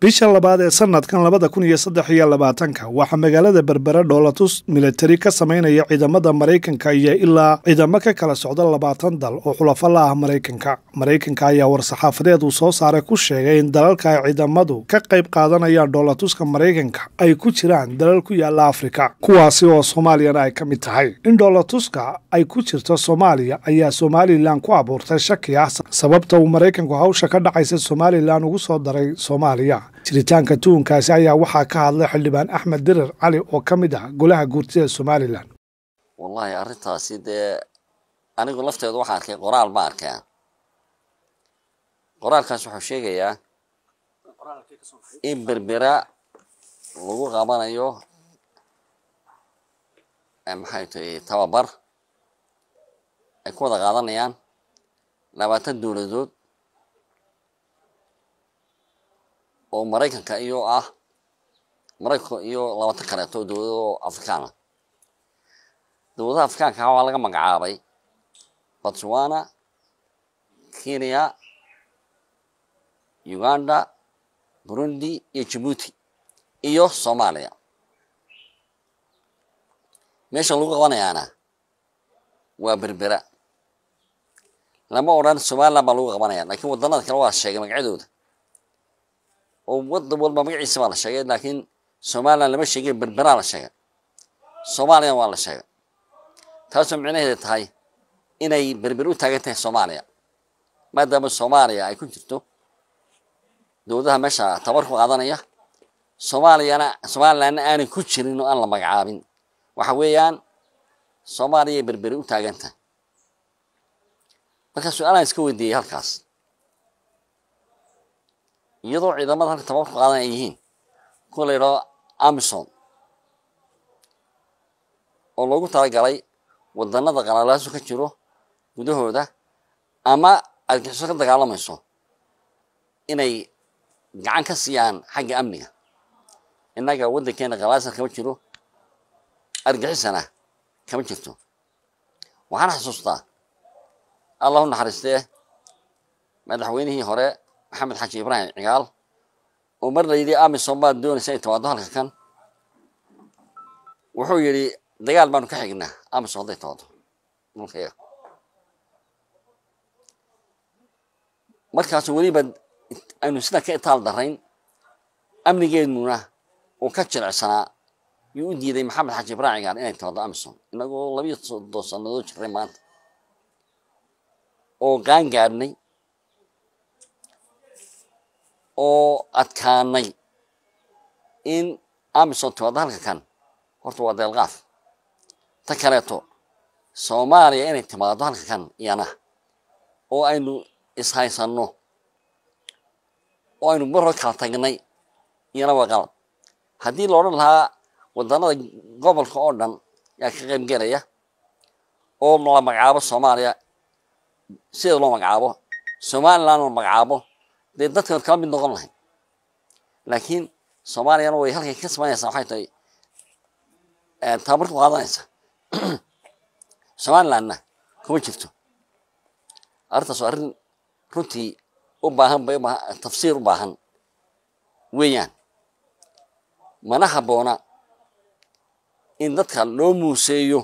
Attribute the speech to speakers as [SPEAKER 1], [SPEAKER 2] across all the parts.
[SPEAKER 1] bisha labaad ee sanadkan labada kun iyo saddex iyo labaatanka waxaa magaalada berbere dhoolatus milatari ka samaynaya ciidamada maraykanka iyo ilaa ciidamo ka kala socda labaatan dal oo xulafo la ah maraykanka maraykanka ayaa war-saxaafadeed uu soo saaray ku sheegay in dalalka ay ciidamadu ka qayb qaadanayaan dhoolatuska maraykanka ay ku jiraan dalal ku yaalla afrika kuwaasi oo soomaaliyana ay ka mid tahay in dhoolatuska ay ku jirto soomaaliya ayaa somalilan ku abuurtay shaki ah sababta uu maraykanku hawsha ka dhacaysa somalilan ugu soo daray soomaaliya jiritaanka tuunkaasi ayaa waxaa ka hadlay xildhibaan axmed dirar cali oo ka mid ah golaha guurtida somalilan wallaahi arintaasi dee anigu lafteedu waxaa arkay qoraal ma arkaa qoraalkaas wuxuu sheegayaa in berbera lagu qabanayo maxay tahay tababar ay ku wada qaadanayaan labaatan dowladood oo maraykanka iyo ah maraykanka iyo labatan kaleeto oo dowlado afrikaan ah dowladaha afrikaanka waa laga magacaabay botswana kenya uganda burundi iyo jibuuti iyo soomaaliya meesha lagu qabanayaana waa berbera lama odhan somalilan baa lagu qabanaya lakiin waddanada kale waa sheegay magacyadooda oo wadan walba magaciisa baa la sheegay laakiin somaliland lama sheegin berberaa la sheegay soomaaliyan waa la sheegay taasoo micnaheeda tahay inay berber u taagan tahay soomaaliya maadaama soomaaliya ay ku jirto dowladaha meesha tabarku qaadanaya soomaaliyana somalilanna aanay ku jirin oo aan la magacaabin waxa weeyaan soomaaliya berberi u taagan tahay marka su-aalaan iska weydiiyey halkaas iyadoo ciidamada halka tababarku qaadan ay yihiin kuwa la yidhahdo amison oo loogu talagalay wadanada qanaalaasu ka jiro gudahooda ama argixiso ka dagaalamayso inay gacan ka siiyaan xagga amniga innaga waddankeena qanaalaasan kama jiro argixisana kama jirto waxaan xasuustaa allah u naxariistee madaxweynihii hore maxamed xaji ibraahim cigaal oo mar la yidhi amison baad doonaysa inay timaado halka kan wuxuu yidhi dagaal baanu ka xignaa amison hadday timaado dhulkayga markaasu weliba aynu sida ka itaal darayn amnigeednuna uu ka jilicsanaa yuu u diiday maxamed xaji ibraahim cigaal inay timaado amison inagoo labiyo soddon sannadood jirray maanta oo qaan gaadhnay oo adkaanay in amisonti timaado dahalka kan horta waa deelqaaf ta kaleeto soomaaliya inay timaado halka kan iyana oo aynu ishaysanno oo aynu marhor kala tagnay iyana waa qalab haddii loodhan lahaa waddanada gobolka oo dhan yaa ka qayb gelaya oo la magacaabo soomaaliya sida loo magacaabo somaliland la magacaabo dee dadkan kala mid noqon lahayn laakiin soomaaliyana way halkay ka samaynaysaa waxay tahay tababarka qaadanaysa somalilandna kuma jirto arrintaas waa arrin runtii u baahan bay tafsiir u baahan weeyaan mana haboona in dadka loo muuseeyo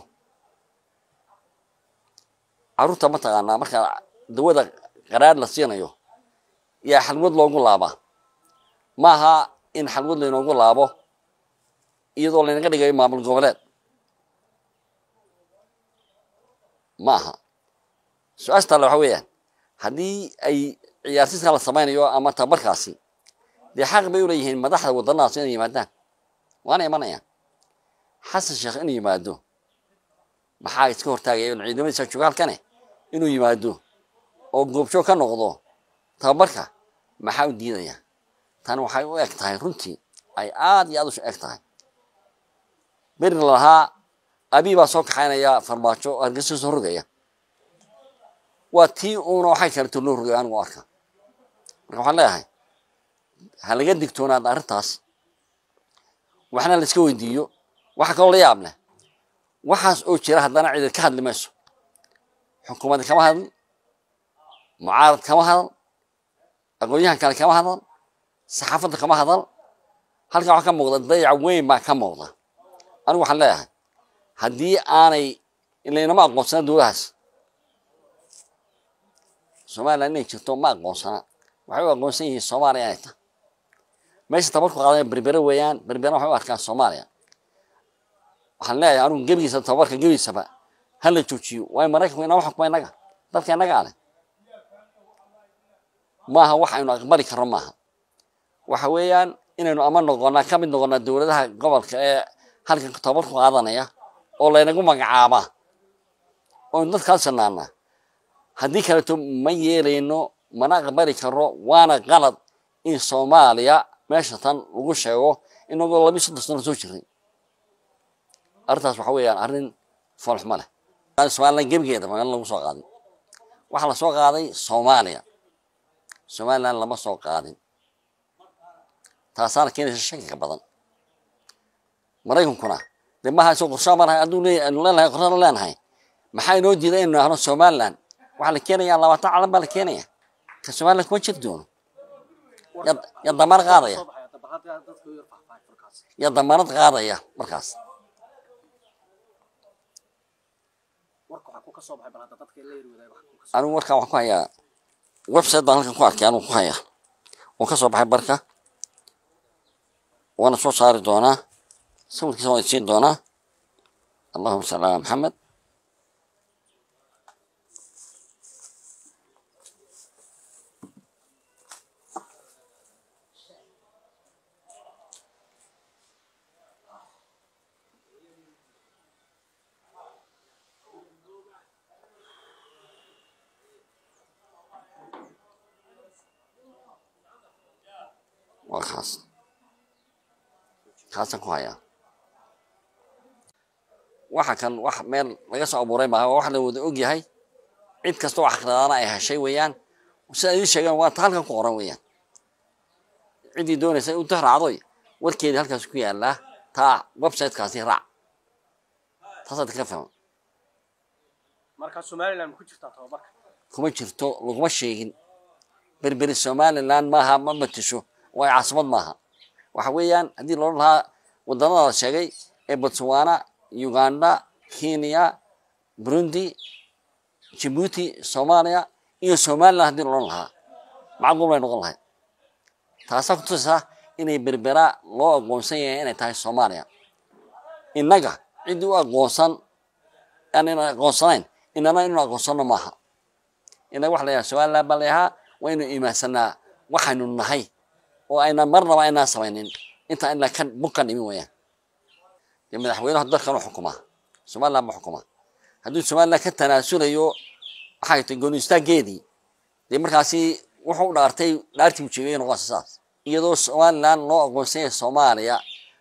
[SPEAKER 1] caruurta ma taqaanaa markaa dawada qaraad la siinayo yaa xalwad loogu laabaa maaha in xalwad laynoogu laabo iyadoo laynaga dhigayo maamul goboleed ma aha su-aasha taale waxa weeyaan haddii ay ciyaarsiiskaa la samaynayo ama tabarkaasi dee xaq bay u leeyihiin madaxda waddanadaas inay yimaadaan waana imanayaan xasan sheekh inuu yimaado maxaa iska hortaagaya in ciidamadiisa jugaalkane inuu yimaado oo goobjoog ka noqdo tababarka maxaa u diidaya tan waxay u eg tahay runtii ay aad iyo aad u eg tahay beri lahaa abi baa soo kaxaynaya farmaajo hargeysa soo rogaya waa tii uuna waxay kaleto loo rogayo anigu arka marka waxaan leeyahay ha laga digtoonaad arrintaas waxna la iska weydiiyo waxa kaloo la yaab leh waxaas oo jira haddana ciidan ka hadli mayso xukuumadda kama hadl mucaarad kama hadal aqoonyahan kale kama hadal saxaafadda kama hadal halkaa waxaa ka muuqda dayaca weyn baa ka muuqda anigu waxaan leeyahay haddii aanay ilaynama aqoonsanaa dowladahaas somalilan inay jirto ma aqoonsanaa waxay u aqoonsan yihiin soomaaliya inay tahay meesha tabarku qaadana berbere weeyaan berberena waxay u arkaan soomaaliya waxaan leeyahay anigu gebigiisa tabarka gebiisaba ha la joojiyo waayo maraykanku inaa waxukuma innaga dadka innaga aleh maaha wax aynu aqbali karo maaha waxa weeyaan inaynu ama noqonaa ka mid noqonaa dowladaha gobolka ee halkan tababarku qaadanaya oo laynagu magacaaba oynu dadkaas shannaanaa haddii kaleeto ma yeelayno mana aqbali karo waana qalad in soomaaliya meesha tan lagu sheego inagoo labiyo soddon sano soo jirin arrintaas waxa weeyaan arrin foolxuma leh somalilan gebigeedaba meel lagu soo qaaday waxaa lasoo qaaday soomaaliya somalilan lama soo qaadin taasaana keenaysa shakiga badan maraykankuna de mahaas qorshaa manahay aduu leenahay qorshaanu leenahay maxaa inoo diiday inu nahno somalilan waxaa la keenayaa labaatan calan baa la keenaya ka somaliland kuma jiri doono yaa damaanad qaadaya yaa damaanad qaadaya markaas anigu warkaan waxaan ku hayaa website baan halkan ku arkay anuu ku haya wuu kasoo baxay barka waana soo saari doonaa sawirkiisa waan siin doonaa allahuma salli ala maxamed hassen. Hasan ku haya waxa kan wax meel laga soo abuuray maaha waa wax la wada og yahay cid kasta wax akhradaana ah ay heshay weeyaan sida idiin sheegaan waa ta halkan ku qoran weeyaan ciddii doonaysa in u tahraacdoy warkeedii halkaas ku yaallaa taa websitekaasi raac taasaad ka fahma marka somaliland ku jirtaa tababarka kuma jirto laguma sheegin berberi somaliland maaha ma matisho waayo caasimad maaha waxa weeyaan haddii loodhan lahaa wadamada la sheegay ee botswana uganda kenya burundi jibuuti soomaaliya iyo somalilan hadii loodhan lahaa macquul bay noqon lahayd taasaa kutusaysaa inay berbera loo aqoonsan yahay inay tahay soomaaliya innaga cid u aqoonsan aan aqoonsanayn inana inuu aqoonsano maaha innaga waxa la yaha baa la yahaa waynu imaansanaa waxaynu nahay oo ayna marnaba aynaan samaynin intaa inla ka bukan imin wayaan dee madaxweynuha dalkanu xukumaa ma xukumaa hadduu somalilan ka tanaasulayo maxay tay dee markaasi wuxuu dhaartay dhaartii ujeebiyay noqonaysa saas iyadoo somalilan loo aqoonsanyay soomaaliya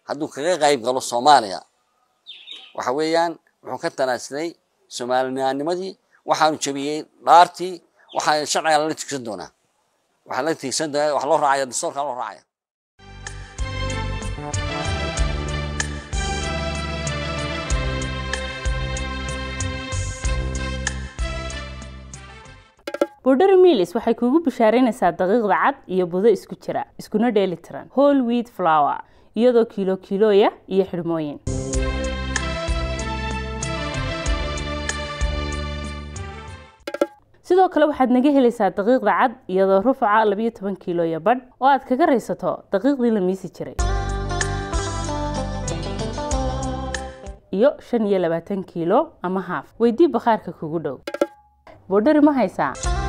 [SPEAKER 1] hadduu kaga qayb galo soomaaliya waxa weeyaan wuxuu ka tanaasulay soomaalinianimadii waxaanu jebiyey dhaartii waxaa sharciga lala tuksan doonaa waxaa la tiigsanayaa wax loo raacaya dastuurka loo raacaya bordher milis waxay kugu bishaaraynaysaa daqiiqda cad iyo budo isku jira iskuna dheeli tiran hol wit flower iyadoo kilo kiloya iyo xidhmooyin sidoo kale waxaad naga helaysaa daqiiqda cad iyadoo rufaca labiyo toban iyo badh oo aad kaga raysato daqiiqdii la miisi jiray iyo shan iyo labaatan kiilo ama haaf weydii bakhaarka kugu dhow boodhari ma haysaa